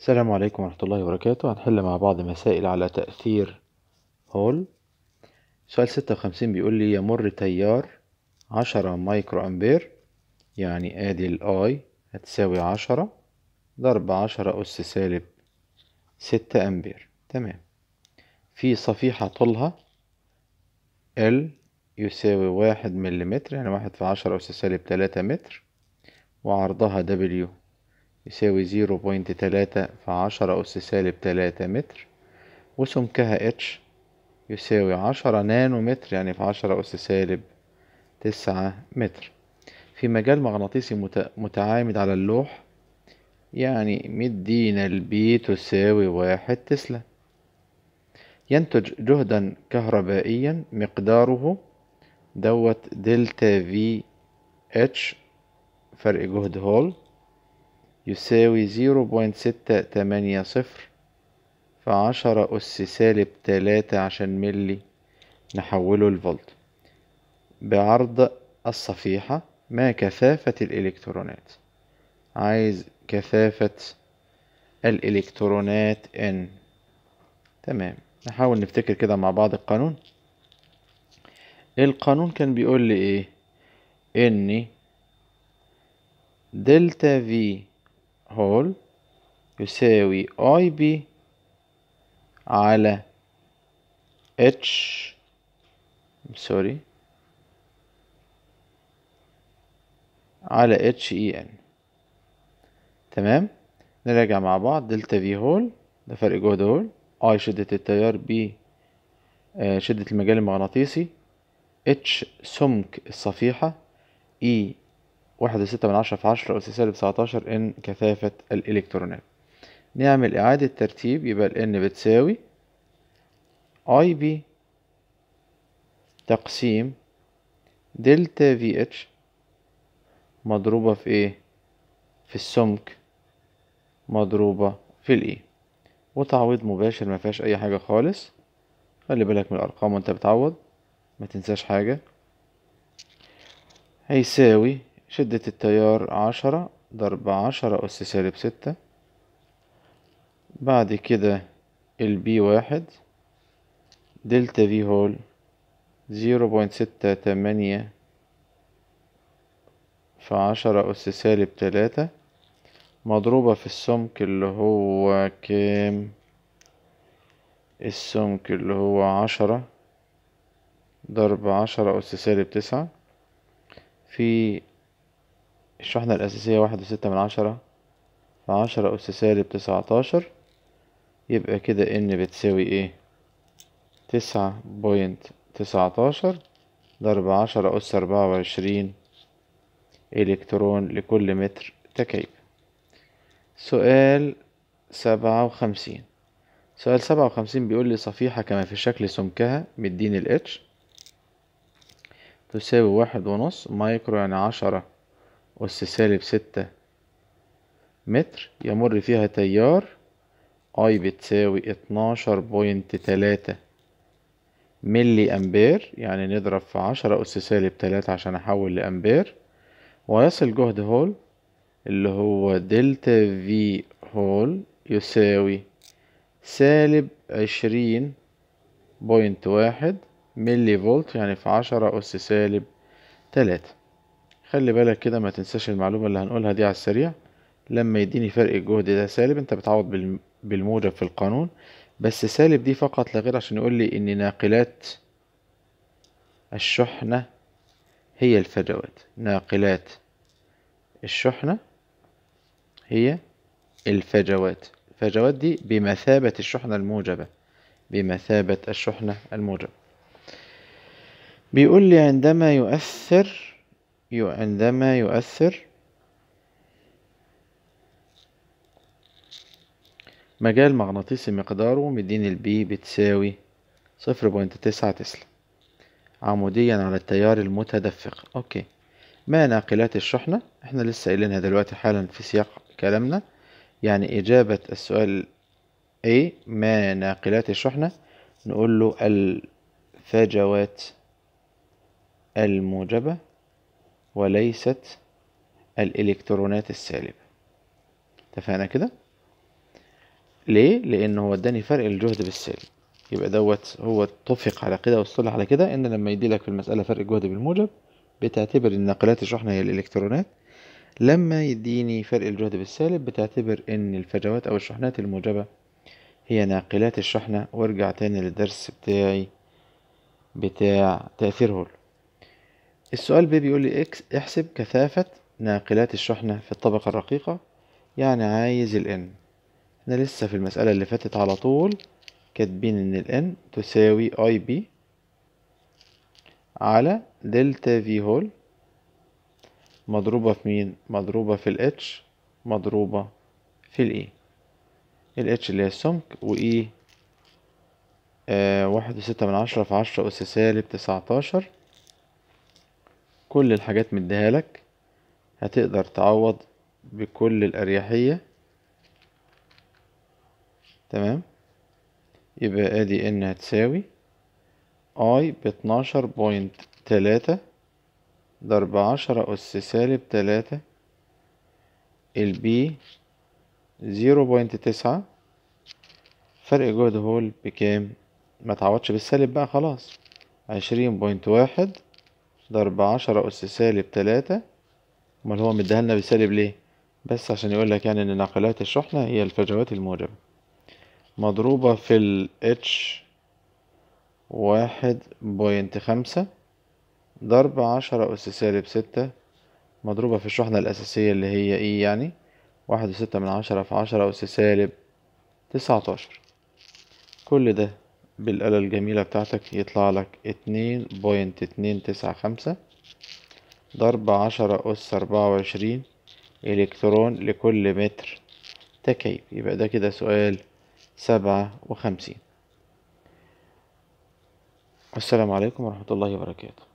السلام عليكم ورحمة الله وبركاته هنحل مع بعض مسائل على تأثير هول سؤال ستة وخمسين بيقول لي يمر تيار عشرة مايكرو أمبير يعني آدي الآي هتساوي عشرة ضرب عشرة أس سالب ستة أمبير تمام في صفيحة طولها ال يساوي واحد مليمتر يعني واحد في عشرة أس سالب تلاتة متر وعرضها دبليو يساوي زيرو بوينت تلاتة في عشرة أس سالب تلاتة متر وسمكها اتش يساوي عشرة نانو متر يعني في عشرة أس سالب تسعة متر في مجال مغناطيسي متعامد على اللوح يعني مدينا البي تساوي واحد تسلا ينتج جهدا كهربائيا مقداره دوت دلتا في اتش فرق جهد هول يساوي زيرو بوينت ستة تمانية صفر فعشرة أس سالب تلاتة عشان ملي نحوله لفولت بعرض الصفيحة ما كثافة الإلكترونات عايز كثافة الإلكترونات N تمام نحاول نفتكر كده مع بعض القانون القانون كان بيقول لي ايه ان دلتا في هول يساوي اي بي على اتش سوري على اتش اي ان تمام نراجع مع بعض دلتا في هول ده فرق جهد هول اي شدة التيار بي آه، شدة المجال المغناطيسي اتش سمك الصفيحة اي e واحد وستة من عشرة في عشرة أس سالب تسعتاشر إن كثافة الإلكترونات نعمل إعادة ترتيب يبقى ال N بتساوي أي بي تقسيم دلتا في اتش مضروبة في ايه في السمك مضروبة في الاي وتعويض مباشر ما فيهاش اي حاجة خالص خلي بالك من الارقام وانت بتعوض ما تنساش حاجة هيساوي شدة التيار عشرة ضرب عشرة أس سالب ستة بعد كده البي واحد دلتا في هول زيرو بوينت ستة تمانية في عشرة أس سالب تلاتة مضروبة في السمك اللي هو كام السمك اللي هو عشرة ضرب عشرة أس سالب تسعة في الشحنة الأساسية واحد وستة من عشرة فعشرة أس سالب تسعتاشر يبقى كده إن بتساوي إيه تسعة بوينت تسعتاشر ضرب عشرة أس أربعة وعشرين إلكترون لكل متر تكعيب سؤال سبعة وخمسين سؤال سبعة وخمسين بيقول لي صفيحة كما في شكل سمكها مديني الاتش تساوي واحد ونص مايكرو يعني عشرة أس سالب ستة متر يمر فيها تيار أي بتساوي اتناشر بوينت تلاتة ملي أمبير يعني نضرب في عشرة أس سالب تلاتة عشان أحول لأمبير ويصل جهد هول اللي هو دلتا في هول يساوي سالب عشرين بوينت واحد ملي فولت يعني في عشرة أس سالب تلاتة خلي بالك كده ما تنساش المعلومة اللي هنقولها دي على السريع لما يديني فرق الجهد ده سالب انت بتعوض بالموجب في القانون بس سالب دي فقط لا غير عشان يقول لي ان ناقلات الشحنة هي الفجوات ناقلات الشحنة هي الفجوات الفجوات دي بمثابة الشحنة الموجبة بمثابة الشحنة الموجبة بيقول لي عندما يؤثر عندما يؤثر مجال مغناطيسي مقداره مدين البي بتساوي صفر بوينت تسعة تسلا عموديا على التيار المتدفق اوكي ما ناقلات الشحنة احنا لسه قايلينها دلوقتي حالا في سياق كلامنا يعني اجابة السؤال اي ما ناقلات الشحنة نقول له الفجوات الموجبة وليست الإلكترونات السالبة اتفقنا كده ليه لأن هو اداني فرق الجهد بالسالب يبقى دوت هو اتفق على كده واصطلح على كده ان لما يدي لك في المسألة فرق الجهد بالموجب بتعتبر ان ناقلات الشحنة هي الإلكترونات لما يديني فرق الجهد بالسالب بتعتبر ان الفجوات او الشحنات الموجبة هي ناقلات الشحنة وارجع تاني للدرس بتاعي بتاع تأثير هول السؤال بي بيقول لي اكس احسب كثافة ناقلات الشحنة في الطبقة الرقيقة يعني عايز الان احنا لسه في المسألة اللي فاتت على طول كاتبين ان الان تساوي اي بي على دلتا في هول مضروبة في مين؟ مضروبة في الاتش مضروبة في الاي e. الاتش اللي هي السمك و e آه واحد وستة من عشرة في عشرة أس سالب تسعتاشر كل الحاجات مديها لك هتقدر تعوض بكل الأريحية تمام يبقى ادي ان هتساوي اي باتناشر بوينت تلاتة ضرب عشرة أس سالب تلاتة البي زيرو بوينت تسعة فرق جهد هول بكام؟ متعوضش بالسالب بقى خلاص عشرين بوينت واحد ضرب عشرة أس سالب تلاتة أمال هو مديها لنا بسالب ليه؟ بس عشان يقول لك يعني إن ناقلات الشحنة هي الفجوات الموجبة مضروبة في ال H واحد بوينت خمسة ضرب عشرة أس سالب ستة مضروبة في الشحنة الأساسية اللي هي إيه يعني واحد وستة من عشرة في عشرة أس سالب تسعتاشر كل ده بالآلة الجميلة بتاعتك يطلع لك اتنين بوينت اتنين تسعة خمسة ضرب عشرة أس أربعة وعشرين إلكترون لكل متر تكعيب يبقى ده كده سؤال سبعة وخمسين السلام عليكم ورحمة الله وبركاته